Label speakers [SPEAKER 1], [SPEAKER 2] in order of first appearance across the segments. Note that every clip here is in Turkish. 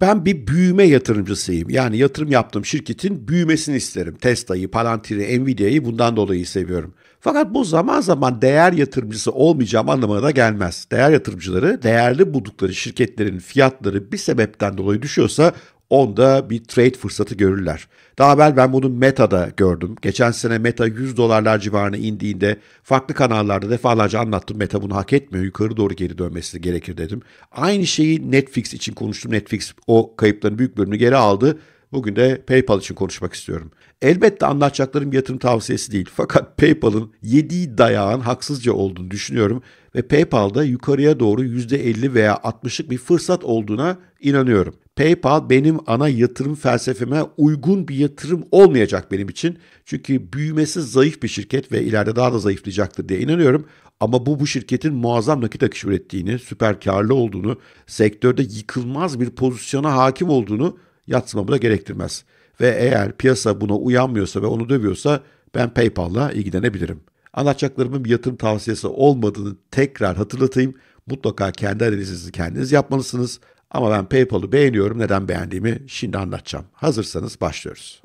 [SPEAKER 1] Ben bir büyüme yatırımcısıyım. Yani yatırım yaptığım şirketin büyümesini isterim. Tesla'yı, Palantir'i, Nvidia'yı bundan dolayı seviyorum. Fakat bu zaman zaman değer yatırımcısı olmayacağım anlamına da gelmez. Değer yatırımcıları değerli buldukları şirketlerin fiyatları bir sebepten dolayı düşüyorsa onda bir trade fırsatı görürler. Daha evvel ben bunu Meta'da gördüm. Geçen sene Meta 100 dolarlar civarına indiğinde farklı kanallarda defalarca anlattım. Meta bunu hak etmiyor. Yukarı doğru geri dönmesi gerekir dedim. Aynı şeyi Netflix için konuştum. Netflix o kayıpların büyük bölümünü geri aldı. Bugün de PayPal için konuşmak istiyorum. Elbette anlatacaklarım yatırım tavsiyesi değil. Fakat PayPal'ın yediği dayağın haksızca olduğunu düşünüyorum ve PayPal'da yukarıya doğru %50 veya 60'lık bir fırsat olduğuna inanıyorum. PayPal benim ana yatırım felsefeme uygun bir yatırım olmayacak benim için. Çünkü büyümesi zayıf bir şirket ve ileride daha da zayıflayacaktır diye inanıyorum. Ama bu bu şirketin muazzam nakit akışı ürettiğini, süper karlı olduğunu, sektörde yıkılmaz bir pozisyona hakim olduğunu yatsımamı da gerektirmez. Ve eğer piyasa buna uyanmıyorsa ve onu dövüyorsa ben PayPal'la ilgilenebilirim. Anlatacaklarımın bir yatırım tavsiyesi olmadığını tekrar hatırlatayım. Mutlaka kendi analizinizi kendiniz yapmalısınız. Ama ben PayPal'ı beğeniyorum. Neden beğendiğimi şimdi anlatacağım. Hazırsanız başlıyoruz.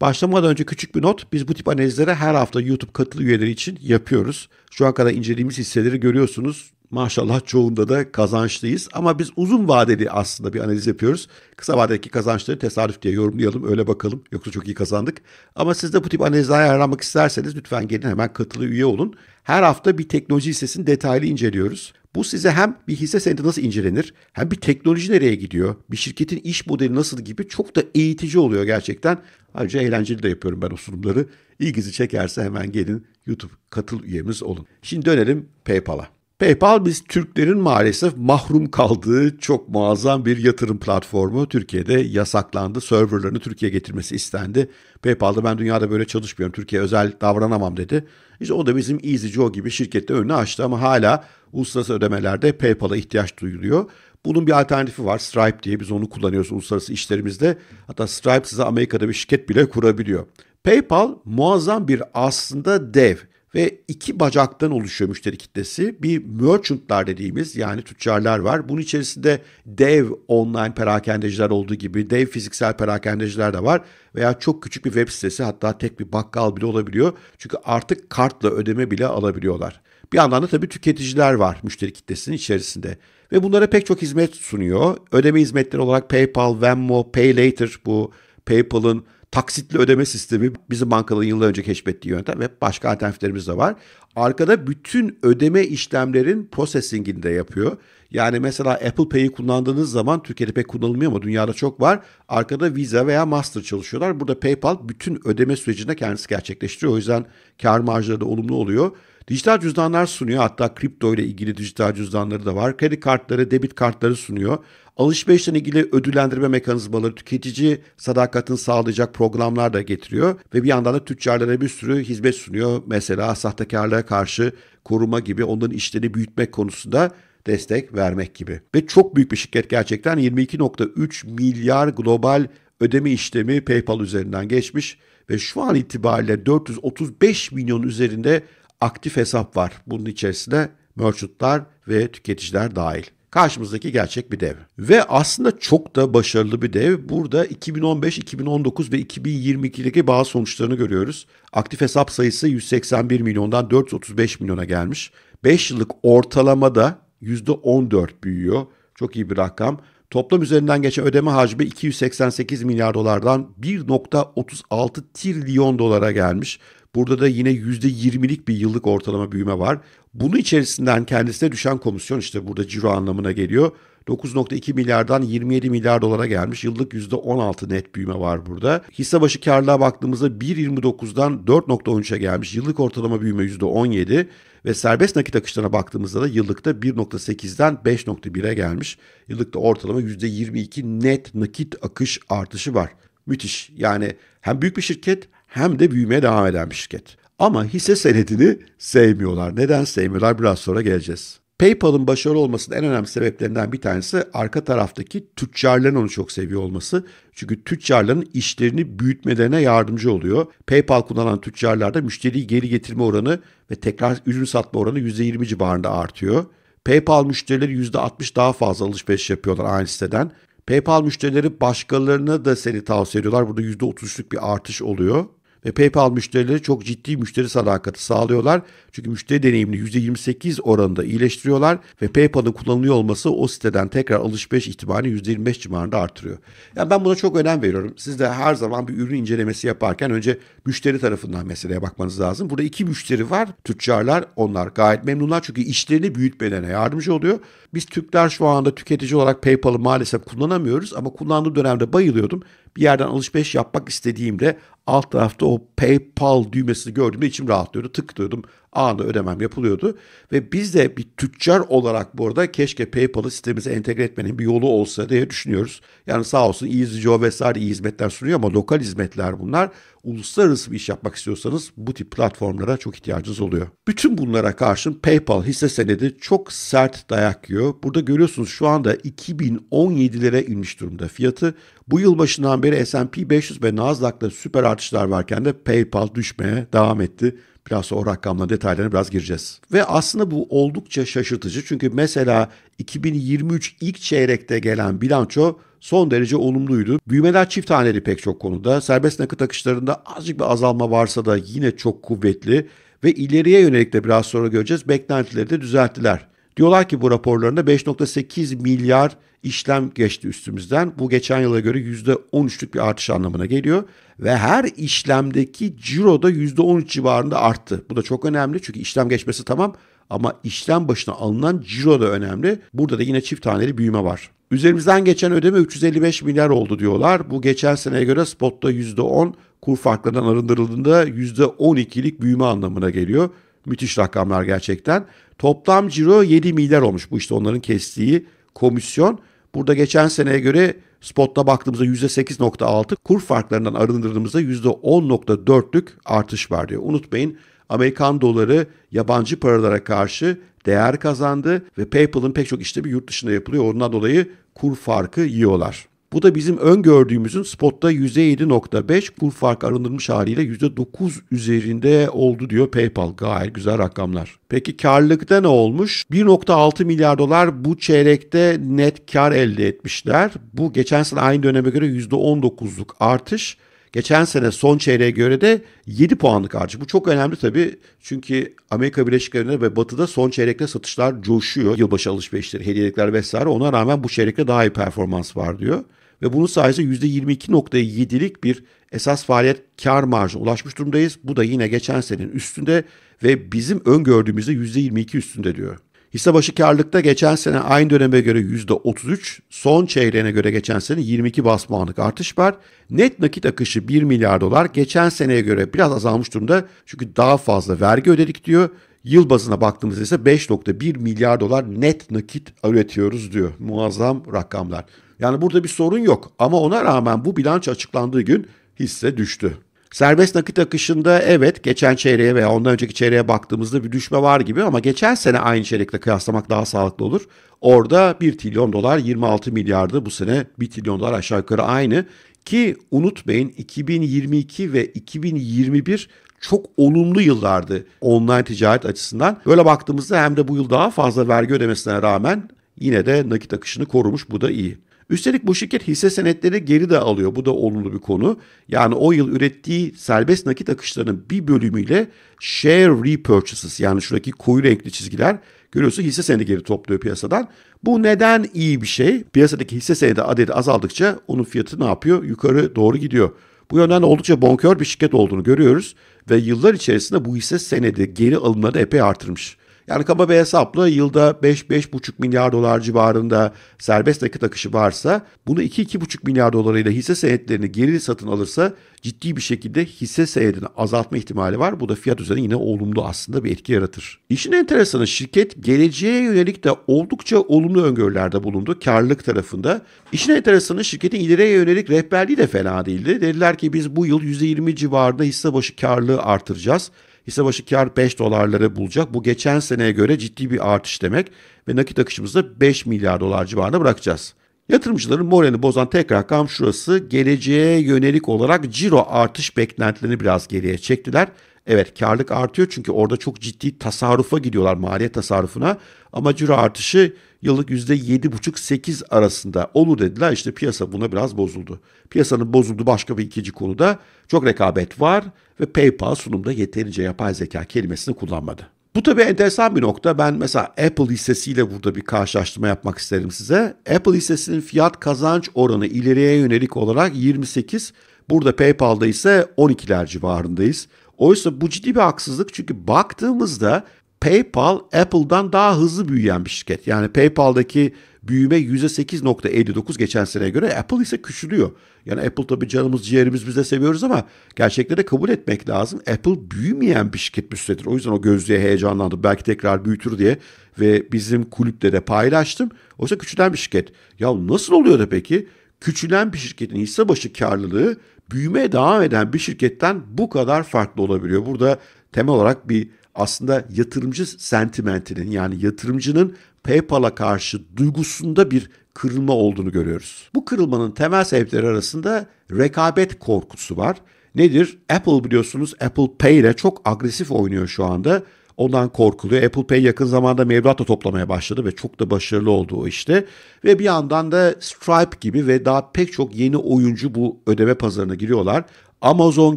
[SPEAKER 1] Başlamadan önce küçük bir not. Biz bu tip analizlere her hafta YouTube katılı üyeleri için yapıyoruz. Şu an kadar incelediğimiz hisseleri görüyorsunuz. Maşallah çoğunda da kazançlıyız ama biz uzun vadeli aslında bir analiz yapıyoruz. Kısa vadedeki kazançları tesadüf diye yorumlayalım öyle bakalım yoksa çok iyi kazandık. Ama siz de bu tip analizlere yararlanmak isterseniz lütfen gelin hemen katılı üye olun. Her hafta bir teknoloji hissesini detaylı inceliyoruz. Bu size hem bir hisse senedi nasıl incelenir, hem bir teknoloji nereye gidiyor, bir şirketin iş modeli nasıl gibi çok da eğitici oluyor gerçekten. Ayrıca eğlenceli de yapıyorum ben o sunumları. İlginizi çekerse hemen gelin YouTube katıl üyemiz olun. Şimdi dönelim PayPal'a. PayPal biz Türklerin maalesef mahrum kaldığı çok muazzam bir yatırım platformu. Türkiye'de yasaklandı. Serverlarını Türkiye getirmesi istendi. PayPal'da ben dünyada böyle çalışmıyorum. Türkiye özel davranamam dedi. İşte o da bizim EasyJoe gibi şirkette önünü açtı ama hala uluslararası ödemelerde PayPal'a ihtiyaç duyuluyor. Bunun bir alternatifi var. Stripe diye biz onu kullanıyoruz uluslararası işlerimizde. Hatta Stripe size Amerika'da bir şirket bile kurabiliyor. PayPal muazzam bir aslında dev ve iki bacaktan oluşuyor müşteri kitlesi. Bir merchantlar dediğimiz yani tüccarlar var. Bunun içerisinde dev online perakendeciler olduğu gibi dev fiziksel perakendeciler de var. Veya çok küçük bir web sitesi hatta tek bir bakkal bile olabiliyor. Çünkü artık kartla ödeme bile alabiliyorlar. Bir yandan da tabii tüketiciler var müşteri kitlesinin içerisinde. Ve bunlara pek çok hizmet sunuyor. Ödeme hizmetleri olarak PayPal, Venmo, PayLater bu PayPal'ın taksitli ödeme sistemi bizim bankaların yıllar önce keşfettiği yöntem ve başka alternatiflerimiz de var. Arkada bütün ödeme işlemlerin processing'ini de yapıyor. Yani mesela Apple Pay'i kullandığınız zaman Türkiye'de pek kullanılmıyor ama dünyada çok var. Arkada Visa veya Master çalışıyorlar. Burada PayPal bütün ödeme sürecinde kendisi gerçekleştiriyor. O yüzden kar marjları da olumlu oluyor. Dijital cüzdanlar sunuyor. Hatta kripto ile ilgili dijital cüzdanları da var. Kredi kartları, debit kartları sunuyor. Alışverişle ilgili ödüllendirme mekanizmaları, tüketici sadakatini sağlayacak programlar da getiriyor. Ve bir yandan da tüccarlara bir sürü hizmet sunuyor. Mesela sahtekarlığa karşı koruma gibi onların işlerini büyütmek konusunda destek vermek gibi. Ve çok büyük bir şirket gerçekten 22.3 milyar global ödeme işlemi PayPal üzerinden geçmiş ve şu an itibariyle 435 milyon üzerinde aktif hesap var. Bunun içerisinde merchantlar ve tüketiciler dahil. Karşımızdaki gerçek bir dev. Ve aslında çok da başarılı bir dev. Burada 2015, 2019 ve 2022'deki bazı sonuçlarını görüyoruz. Aktif hesap sayısı 181 milyondan 435 milyona gelmiş. 5 yıllık ortalama da %14 büyüyor. Çok iyi bir rakam. Toplam üzerinden geçen ödeme hacmi 288 milyar dolardan 1.36 trilyon dolara gelmiş. Burada da yine %20'lik bir yıllık ortalama büyüme var. Bunu içerisinden kendisine düşen komisyon işte burada ciro anlamına geliyor. 9.2 milyardan 27 milyar dolara gelmiş. Yıllık %16 net büyüme var burada. Hisse başı karlılığa baktığımızda 1.29'dan 4.13'e gelmiş. Yıllık ortalama büyüme %17 ve serbest nakit akışlarına baktığımızda da yıllıkta 1.8'den 5.1'e gelmiş. Yıllıkta ortalama %22 net nakit akış artışı var. Müthiş. Yani hem büyük bir şirket hem de büyümeye devam eden bir şirket. Ama hisse senedini sevmiyorlar. Neden sevmiyorlar biraz sonra geleceğiz. PayPal'ın başarılı olmasının en önemli sebeplerinden bir tanesi arka taraftaki tüccarların onu çok seviyor olması. Çünkü tüccarların işlerini büyütmelerine yardımcı oluyor. PayPal kullanan tüccarlarda müşteriyi geri getirme oranı ve tekrar ürün satma oranı %20 civarında artıyor. PayPal müşterileri %60 daha fazla alışveriş yapıyorlar aynı siteden. PayPal müşterileri başkalarına da seni tavsiye ediyorlar. Burada %33'lük bir artış oluyor e, PayPal müşterileri çok ciddi müşteri sadakati sağlıyorlar. Çünkü müşteri deneyimini %28 oranında iyileştiriyorlar ve PayPal'ın kullanılıyor olması o siteden tekrar alışveriş ihtimalini %25 civarında artırıyor. Yani ben buna çok önem veriyorum. Siz de her zaman bir ürün incelemesi yaparken önce müşteri tarafından meseleye bakmanız lazım. Burada iki müşteri var. Tüccarlar onlar gayet memnunlar çünkü işlerini büyütmelerine yardımcı oluyor. Biz Türkler şu anda tüketici olarak PayPal'ı maalesef kullanamıyoruz ama kullandığım dönemde bayılıyordum bir yerden alışveriş yapmak istediğimde alt tarafta o PayPal düğmesini gördüğümde içim rahatlıyordu. Tıklıyordum anı ödemem yapılıyordu. Ve biz de bir tüccar olarak bu arada keşke PayPal'ı sistemimize entegre etmenin bir yolu olsa diye düşünüyoruz. Yani sağ olsun EasyJoe vesaire iyi hizmetler sunuyor ama lokal hizmetler bunlar. Uluslararası bir iş yapmak istiyorsanız bu tip platformlara çok ihtiyacınız oluyor. Bütün bunlara karşın PayPal hisse senedi çok sert dayak yiyor. Burada görüyorsunuz şu anda 2017'lere inmiş durumda fiyatı. Bu yıl başından beri S&P 500 ve Nasdaq'ta süper artışlar varken de PayPal düşmeye devam etti. Biraz sonra o rakamların detaylarına biraz gireceğiz. Ve aslında bu oldukça şaşırtıcı. Çünkü mesela 2023 ilk çeyrekte gelen bilanço son derece olumluydu. Büyümeler çift haneli pek çok konuda. Serbest nakit akışlarında azıcık bir azalma varsa da yine çok kuvvetli ve ileriye yönelik de biraz sonra göreceğiz beklentileri de düzelttiler. Diyorlar ki bu raporlarında 5.8 milyar işlem geçti üstümüzden. Bu geçen yıla göre %13'lük bir artış anlamına geliyor. Ve her işlemdeki ciro da %13 civarında arttı. Bu da çok önemli çünkü işlem geçmesi tamam ama işlem başına alınan ciro da önemli. Burada da yine çift taneli büyüme var. Üzerimizden geçen ödeme 355 milyar oldu diyorlar. Bu geçen seneye göre spotta %10, kur farklarından arındırıldığında %12'lik büyüme anlamına geliyor. Müthiş rakamlar gerçekten. Toplam ciro 7 milyar olmuş. Bu işte onların kestiği komisyon. Burada geçen seneye göre spotta baktığımızda %8.6, kur farklarından arındırdığımızda %10.4'lük artış var diyor. Unutmayın Amerikan doları yabancı paralara karşı değer kazandı ve PayPal'ın pek çok işlemi yurt dışında yapılıyor. Ondan dolayı kur farkı yiyorlar. Bu da bizim öngördüğümüzün spotta %7.5 kur fark arındırılmış haliyle %9 üzerinde oldu diyor PayPal. Gayet güzel rakamlar. Peki karlılıkta ne olmuş? 1.6 milyar dolar bu çeyrekte net kar elde etmişler. Bu geçen sene aynı döneme göre %19'luk artış. Geçen sene son çeyreğe göre de 7 puanlık artış. Bu çok önemli tabii. Çünkü Amerika Birleşik Devletleri ve Batı'da son çeyrekte satışlar coşuyor. Yılbaşı alışverişleri, hediyelikler vesaire. Ona rağmen bu çeyrekte daha iyi performans var diyor. Ve bunun sayesinde %22.7'lik bir esas faaliyet kar marjına ulaşmış durumdayız. Bu da yine geçen senenin üstünde ve bizim öngördüğümüzde %22 üstünde diyor. Hisse başı karlılıkta geçen sene aynı döneme göre %33, son çeyreğine göre geçen sene 22 bas puanlık artış var. Net nakit akışı 1 milyar dolar geçen seneye göre biraz azalmış durumda çünkü daha fazla vergi ödedik diyor. Yıl bazına baktığımızda ise 5.1 milyar dolar net nakit üretiyoruz diyor. Muazzam rakamlar. Yani burada bir sorun yok ama ona rağmen bu bilanço açıklandığı gün hisse düştü. Serbest nakit akışında evet geçen çeyreğe veya ondan önceki çeyreğe baktığımızda bir düşme var gibi ama geçen sene aynı çeyrekle kıyaslamak daha sağlıklı olur. Orada 1 trilyon dolar 26 milyardı bu sene 1 trilyon dolar aşağı yukarı aynı ki unutmayın 2022 ve 2021 çok olumlu yıllardı online ticaret açısından. Böyle baktığımızda hem de bu yıl daha fazla vergi ödemesine rağmen yine de nakit akışını korumuş bu da iyi. Üstelik bu şirket hisse senetleri geri de alıyor. Bu da olumlu bir konu. Yani o yıl ürettiği serbest nakit akışlarının bir bölümüyle share repurchases yani şuradaki koyu renkli çizgiler görüyorsun hisse senedi geri topluyor piyasadan. Bu neden iyi bir şey? Piyasadaki hisse senedi adedi azaldıkça onun fiyatı ne yapıyor? Yukarı doğru gidiyor. Bu yönden oldukça bonkör bir şirket olduğunu görüyoruz ve yıllar içerisinde bu hisse senedi geri alımları da epey artırmış. Yani kaba bir hesapla yılda 5-5,5 milyar dolar civarında serbest nakit akışı varsa bunu 2-2,5 milyar dolarıyla hisse senetlerini geri satın alırsa ciddi bir şekilde hisse senedini azaltma ihtimali var. Bu da fiyat üzerine yine olumlu aslında bir etki yaratır. İşin enteresanı şirket geleceğe yönelik de oldukça olumlu öngörülerde bulundu karlılık tarafında. İşin enteresanı şirketin ileriye yönelik rehberliği de fena değildi. Dediler ki biz bu yıl %20 civarında hisse başı karlılığı artıracağız. Hisse başı kar 5 dolarları bulacak. Bu geçen seneye göre ciddi bir artış demek ve nakit akışımızda 5 milyar dolar civarında bırakacağız. Yatırımcıların moralini bozan tek rakam şurası geleceğe yönelik olarak ciro artış beklentilerini biraz geriye çektiler. Evet karlık artıyor çünkü orada çok ciddi tasarrufa gidiyorlar maliyet tasarrufuna ama ciro artışı yıllık yüzde yedi buçuk sekiz arasında olur dediler. İşte piyasa buna biraz bozuldu. Piyasanın bozuldu. başka bir ikinci konuda çok rekabet var ve PayPal sunumda yeterince yapay zeka kelimesini kullanmadı. Bu tabii enteresan bir nokta. Ben mesela Apple hissesiyle burada bir karşılaştırma yapmak isterim size. Apple hissesinin fiyat kazanç oranı ileriye yönelik olarak 28, burada PayPal'da ise 12'ler civarındayız. Oysa bu ciddi bir haksızlık çünkü baktığımızda PayPal Apple'dan daha hızlı büyüyen bir şirket. Yani PayPal'daki büyüme %8.59 geçen seneye göre Apple ise küçülüyor. Yani Apple tabi canımız ciğerimiz biz de seviyoruz ama gerçekleri kabul etmek lazım. Apple büyümeyen bir şirket bir süredir. O yüzden o gözlüğe heyecanlandım. Belki tekrar büyütür diye ve bizim kulüpte de paylaştım. Oysa küçülen bir şirket. Ya nasıl oluyor da peki? Küçülen bir şirketin hisse başı karlılığı büyümeye devam eden bir şirketten bu kadar farklı olabiliyor. Burada temel olarak bir aslında yatırımcı sentimentinin yani yatırımcının PayPal'a karşı duygusunda bir kırılma olduğunu görüyoruz. Bu kırılmanın temel sebepleri arasında rekabet korkusu var. Nedir? Apple biliyorsunuz Apple Pay ile çok agresif oynuyor şu anda. Ondan korkuluyor. Apple Pay yakın zamanda mevduat da toplamaya başladı ve çok da başarılı oldu o işte. Ve bir yandan da Stripe gibi ve daha pek çok yeni oyuncu bu ödeme pazarına giriyorlar. Amazon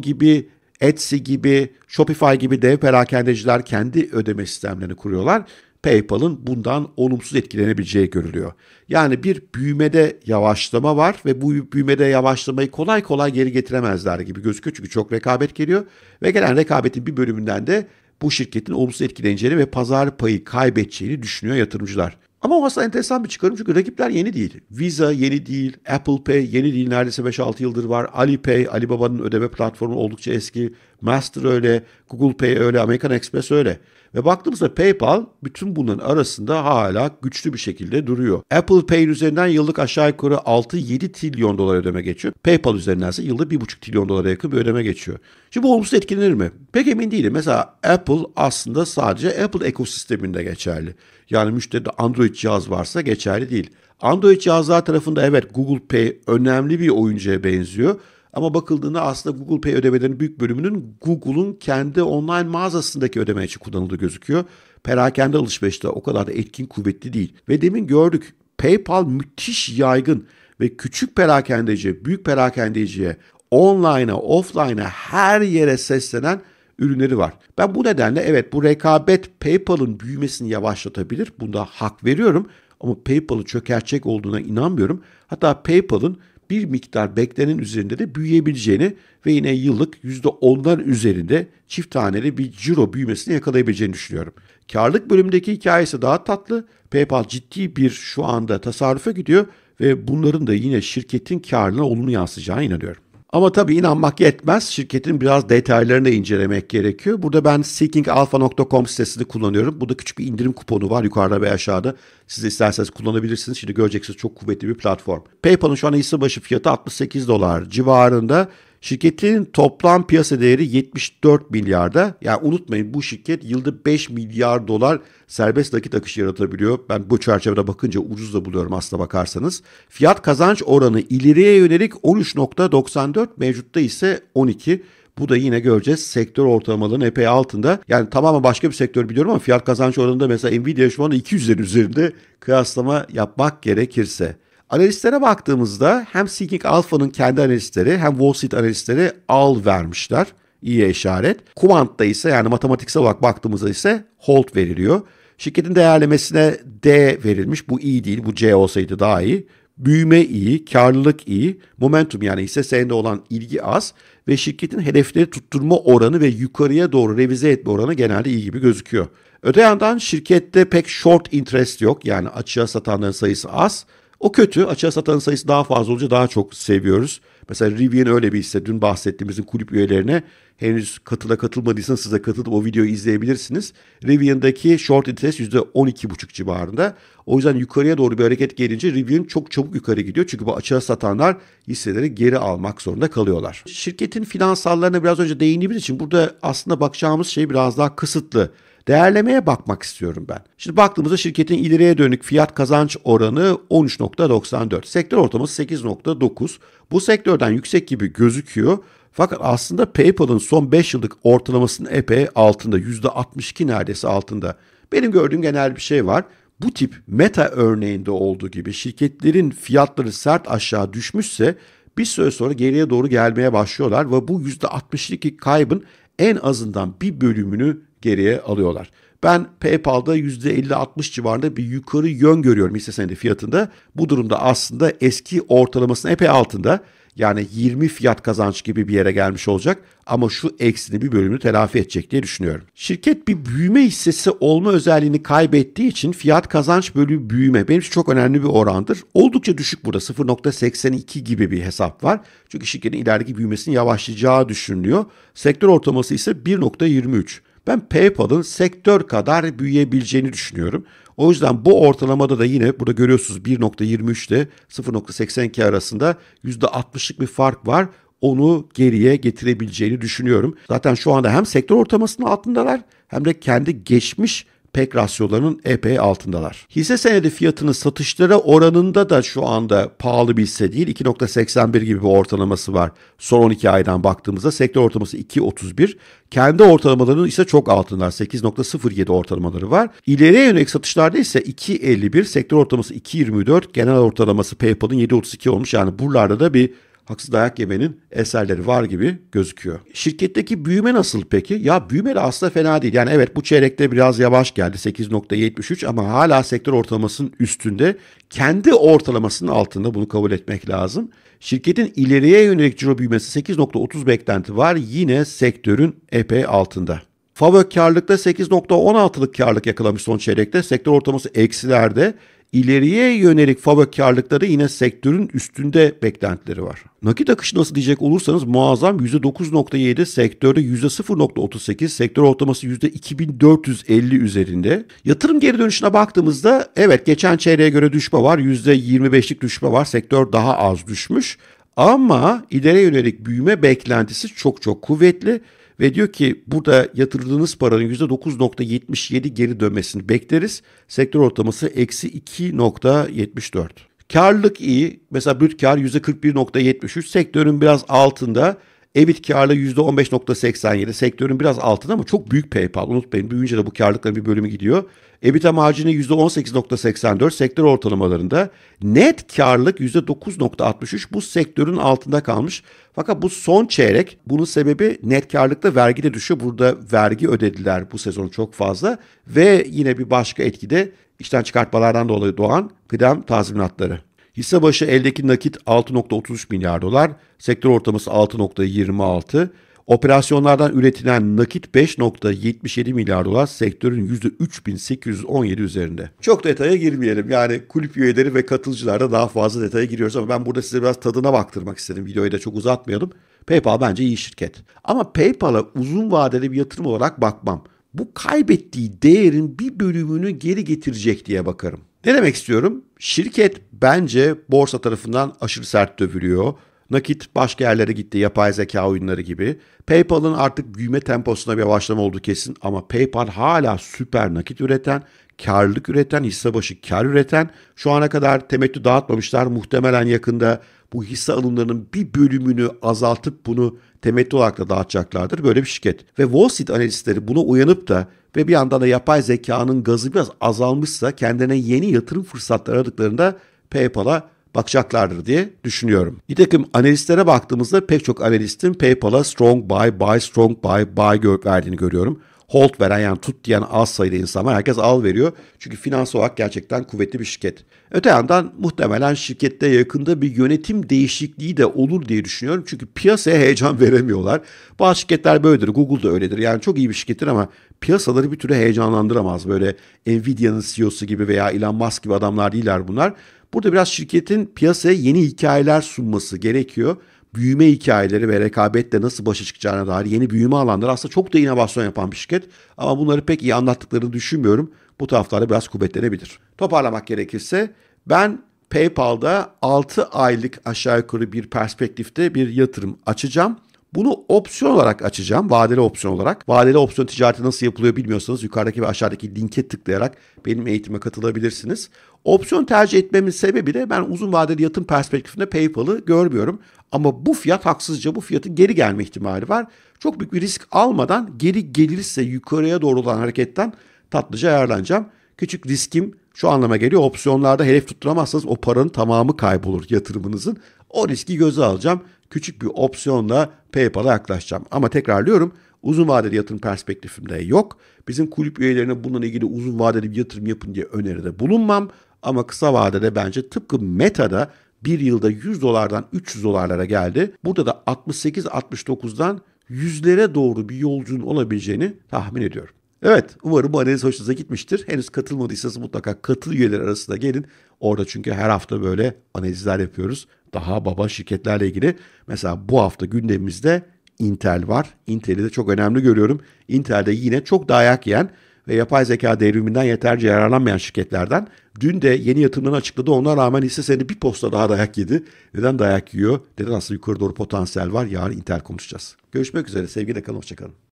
[SPEAKER 1] gibi Etsy gibi, Shopify gibi dev perakendeciler kendi ödeme sistemlerini kuruyorlar. PayPal'ın bundan olumsuz etkilenebileceği görülüyor. Yani bir büyümede yavaşlama var ve bu büyümede yavaşlamayı kolay kolay geri getiremezler gibi gözüküyor. Çünkü çok rekabet geliyor ve gelen rekabetin bir bölümünden de bu şirketin olumsuz etkileneceğini ve pazar payı kaybedeceğini düşünüyor yatırımcılar. Ama o aslında enteresan bir çıkarım çünkü rakipler yeni değil. Visa yeni değil, Apple Pay yeni değil neredeyse 5-6 yıldır var. Alipay, Alibaba'nın ödeme platformu oldukça eski. Master öyle, Google Pay öyle, American Express öyle. Ve baktığımızda PayPal bütün bunların arasında hala güçlü bir şekilde duruyor. Apple Pay üzerinden yıllık aşağı yukarı 6-7 trilyon dolar ödeme geçiyor. PayPal üzerinden ise yılda 1,5 trilyon dolara yakın bir ödeme geçiyor. Şimdi bu olumsuz etkilenir mi? Pek emin değilim. Mesela Apple aslında sadece Apple ekosisteminde geçerli. Yani müşteride Android cihaz varsa geçerli değil. Android cihazlar tarafında evet Google Pay önemli bir oyuncuya benziyor. Ama bakıldığında aslında Google Pay ödemelerinin büyük bölümünün Google'un kendi online mağazasındaki ödeme için kullanıldığı gözüküyor. Perakende alışverişte o kadar da etkin kuvvetli değil. Ve demin gördük PayPal müthiş yaygın ve küçük perakendeci, büyük perakendeciye, online'a, offline'a her yere seslenen ürünleri var. Ben bu nedenle evet bu rekabet PayPal'ın büyümesini yavaşlatabilir. Bunda hak veriyorum ama PayPal'ı çökertecek olduğuna inanmıyorum. Hatta PayPal'ın bir miktar beklenen üzerinde de büyüyebileceğini ve yine yıllık %10'lar üzerinde çift taneli bir ciro büyümesini yakalayabileceğini düşünüyorum. Karlık bölümündeki hikayesi daha tatlı. PayPal ciddi bir şu anda tasarrufa gidiyor ve bunların da yine şirketin karına olumlu yansıyacağına inanıyorum. Ama tabii inanmak yetmez. Şirketin biraz detaylarını incelemek gerekiyor. Burada ben seekingalpha.com sitesini kullanıyorum. Burada küçük bir indirim kuponu var yukarıda ve aşağıda. Siz isterseniz kullanabilirsiniz. Şimdi göreceksiniz çok kuvvetli bir platform. PayPal'ın şu an hisse başı fiyatı 68 dolar civarında. Şirketin toplam piyasa değeri 74 milyarda. Yani unutmayın bu şirket yılda 5 milyar dolar serbest nakit akışı yaratabiliyor. Ben bu çerçevede bakınca ucuz da buluyorum aslına bakarsanız. Fiyat kazanç oranı ileriye yönelik 13.94 mevcutta ise 12. Bu da yine göreceğiz sektör ortalamalarının epey altında. Yani tamamen başka bir sektör biliyorum ama fiyat kazanç oranında mesela Nvidia şu anda 200'lerin üzerinde kıyaslama yapmak gerekirse. Analistlere baktığımızda hem Seeking Alpha'nın kendi analistleri hem Wall Street analistleri al vermişler. İyi işaret. Quant'ta ise yani matematiksel olarak baktığımızda ise hold veriliyor. Şirketin değerlemesine D verilmiş. Bu iyi değil. Bu C olsaydı daha iyi. Büyüme iyi, karlılık iyi, momentum yani ise senedi olan ilgi az ve şirketin hedefleri tutturma oranı ve yukarıya doğru revize etme oranı genelde iyi gibi gözüküyor. Öte yandan şirkette pek short interest yok yani açığa satanların sayısı az. O kötü. Açığa satan sayısı daha fazla olunca daha çok seviyoruz. Mesela Rivian öyle bir hisse. Dün bahsettiğimizin kulüp üyelerine henüz katıla katılmadıysanız size katılıp o videoyu izleyebilirsiniz. Rivian'daki short interest %12,5 civarında. O yüzden yukarıya doğru bir hareket gelince Rivian çok çabuk yukarı gidiyor. Çünkü bu açığa satanlar hisseleri geri almak zorunda kalıyorlar. Şirketin finansallarına biraz önce değindiğimiz için burada aslında bakacağımız şey biraz daha kısıtlı. Değerlemeye bakmak istiyorum ben. Şimdi baktığımızda şirketin ileriye dönük fiyat kazanç oranı 13.94. Sektör ortalaması 8.9. Bu sektörden yüksek gibi gözüküyor. Fakat aslında PayPal'ın son 5 yıllık ortalamasının epey altında. %62 neredeyse altında. Benim gördüğüm genel bir şey var. Bu tip meta örneğinde olduğu gibi şirketlerin fiyatları sert aşağı düşmüşse bir süre sonra geriye doğru gelmeye başlıyorlar ve bu %62 kaybın en azından bir bölümünü geriye alıyorlar. Ben PayPal'da %50-60 civarında bir yukarı yön görüyorum hisse senedi fiyatında. Bu durumda aslında eski ortalamasının epey altında. Yani 20 fiyat kazanç gibi bir yere gelmiş olacak ama şu eksini bir bölümünü telafi edecek diye düşünüyorum. Şirket bir büyüme hissesi olma özelliğini kaybettiği için fiyat kazanç bölü büyüme benim için çok önemli bir orandır. Oldukça düşük burada 0.82 gibi bir hesap var. Çünkü şirketin ilerideki büyümesinin yavaşlayacağı düşünülüyor. Sektör ortalaması ise 1.23. Ben PayPal'ın sektör kadar büyüyebileceğini düşünüyorum. O yüzden bu ortalamada da yine burada görüyorsunuz 1.23 ile 0.82 arasında %60'lık bir fark var. Onu geriye getirebileceğini düşünüyorum. Zaten şu anda hem sektör ortamasının altındalar hem de kendi geçmiş pek rasyolarının epey altındalar. Hisse senedi fiyatını satışlara oranında da şu anda pahalı bir hisse değil. 2.81 gibi bir ortalaması var. Son 12 aydan baktığımızda sektör ortalaması 2.31. Kendi ortalamalarının ise çok altındalar. 8.07 ortalamaları var. İleriye yönelik satışlarda ise 2.51, sektör ortalaması 2.24, genel ortalaması PayPal'ın 7.32 olmuş. Yani buralarda da bir haksız dayak yemenin eserleri var gibi gözüküyor. Şirketteki büyüme nasıl peki? Ya büyüme de aslında fena değil. Yani evet bu çeyrekte biraz yavaş geldi 8.73 ama hala sektör ortalamasının üstünde. Kendi ortalamasının altında bunu kabul etmek lazım. Şirketin ileriye yönelik ciro büyümesi 8.30 beklenti var. Yine sektörün epey altında. Favök karlılıkta 8.16'lık karlılık yakalamış son çeyrekte. Sektör ortalaması eksilerde. İleriye yönelik favokarlıkta da yine sektörün üstünde beklentileri var. Nakit akışı nasıl diyecek olursanız muazzam %9.7, sektörde %0.38, sektör ortalaması %2450 üzerinde. Yatırım geri dönüşüne baktığımızda evet geçen çeyreğe göre düşme var. %25'lik düşme var. Sektör daha az düşmüş. Ama ileriye yönelik büyüme beklentisi çok çok kuvvetli ve diyor ki burada yatırdığınız paranın %9.77 geri dönmesini bekleriz. Sektör ortalaması eksi 2.74. Karlılık iyi. Mesela brüt kar %41.73. Sektörün biraz altında. EBIT karlı %15.87 sektörün biraz altında ama çok büyük PayPal. Unutmayın büyüyünce de bu karlılıkların bir bölümü gidiyor. EBITDA marjini %18.84 sektör ortalamalarında. Net karlılık %9.63 bu sektörün altında kalmış. Fakat bu son çeyrek bunun sebebi net karlılıkta vergi de düşüyor. Burada vergi ödediler bu sezon çok fazla ve yine bir başka etki de işten çıkartmalardan dolayı doğan kıdem tazminatları. Hisse başı eldeki nakit 6.33 milyar dolar, sektör ortamısı 6.26, operasyonlardan üretilen nakit 5.77 milyar dolar sektörün %3817 üzerinde. Çok detaya girmeyelim yani kulüp üyeleri ve katılcılarda daha fazla detaya giriyoruz ama ben burada size biraz tadına baktırmak istedim videoyu da çok uzatmayalım. PayPal bence iyi şirket ama PayPal'a uzun vadeli bir yatırım olarak bakmam. Bu kaybettiği değerin bir bölümünü geri getirecek diye bakarım. Ne demek istiyorum? Şirket bence borsa tarafından aşırı sert dövülüyor. Nakit başka yerlere gitti yapay zeka oyunları gibi. PayPal'ın artık büyüme temposuna bir yavaşlama oldu kesin ama PayPal hala süper nakit üreten, karlılık üreten, hisse başı kar üreten. Şu ana kadar temettü dağıtmamışlar. Muhtemelen yakında bu hisse alımlarının bir bölümünü azaltıp bunu temettü olarak da dağıtacaklardır. Böyle bir şirket. Ve Wall Street analistleri buna uyanıp da ve bir yandan da yapay zekanın gazı biraz azalmışsa kendine yeni yatırım fırsatları aradıklarında PayPal'a bakacaklardır diye düşünüyorum. Bir takım analistlere baktığımızda pek çok analistin PayPal'a strong buy, buy, strong buy, buy verdiğini görüyorum. Hold veren yani tut diyen az sayıda insan var. Herkes al veriyor. Çünkü finans olarak gerçekten kuvvetli bir şirket. Öte yandan muhtemelen şirkette yakında bir yönetim değişikliği de olur diye düşünüyorum. Çünkü piyasaya heyecan veremiyorlar. Bazı şirketler böyledir. Google da öyledir. Yani çok iyi bir şirkettir ama piyasaları bir türlü heyecanlandıramaz. Böyle Nvidia'nın CEO'su gibi veya Elon Musk gibi adamlar değiller bunlar. Burada biraz şirketin piyasaya yeni hikayeler sunması gerekiyor. Büyüme hikayeleri ve rekabetle nasıl başa çıkacağına dair yeni büyüme alanları aslında çok da inovasyon yapan bir şirket. Ama bunları pek iyi anlattıklarını düşünmüyorum. Bu taraflarda biraz kuvvetlenebilir. Toparlamak gerekirse ben PayPal'da 6 aylık aşağı yukarı bir perspektifte bir yatırım açacağım. Bunu opsiyon olarak açacağım. Vadeli opsiyon olarak. Vadeli opsiyon ticareti nasıl yapılıyor bilmiyorsanız yukarıdaki ve aşağıdaki linke tıklayarak benim eğitime katılabilirsiniz. Opsiyon tercih etmemin sebebi de ben uzun vadeli yatırım perspektifinde PayPal'ı görmüyorum. Ama bu fiyat haksızca bu fiyatın geri gelme ihtimali var. Çok büyük bir risk almadan geri gelirse yukarıya doğru olan hareketten tatlıca ayarlanacağım. Küçük riskim şu anlama geliyor. Opsiyonlarda hedef tutturamazsanız o paranın tamamı kaybolur yatırımınızın. O riski göze alacağım küçük bir opsiyonla PayPal'a yaklaşacağım. Ama tekrarlıyorum uzun vadeli yatırım perspektifimde yok. Bizim kulüp üyelerine bununla ilgili uzun vadeli bir yatırım yapın diye öneride bulunmam. Ama kısa vadede bence tıpkı Meta'da bir yılda 100 dolardan 300 dolarlara geldi. Burada da 68-69'dan yüzlere doğru bir yolculuğun olabileceğini tahmin ediyorum. Evet umarım bu analiz hoşunuza gitmiştir. Henüz katılmadıysanız mutlaka katıl üyeleri arasında gelin. Orada çünkü her hafta böyle analizler yapıyoruz. Daha baba şirketlerle ilgili. Mesela bu hafta gündemimizde Intel var. Intel'i de çok önemli görüyorum. Intel'de yine çok dayak yiyen ve yapay zeka devriminden yeterce yararlanmayan şirketlerden. Dün de yeni yatırımlarını açıkladı. Ona rağmen hisse seni bir posta daha dayak yedi. Neden dayak yiyor? Neden aslında yukarı doğru potansiyel var? Yarın Intel konuşacağız. Görüşmek üzere. Sevgiyle kalın. Hoşçakalın.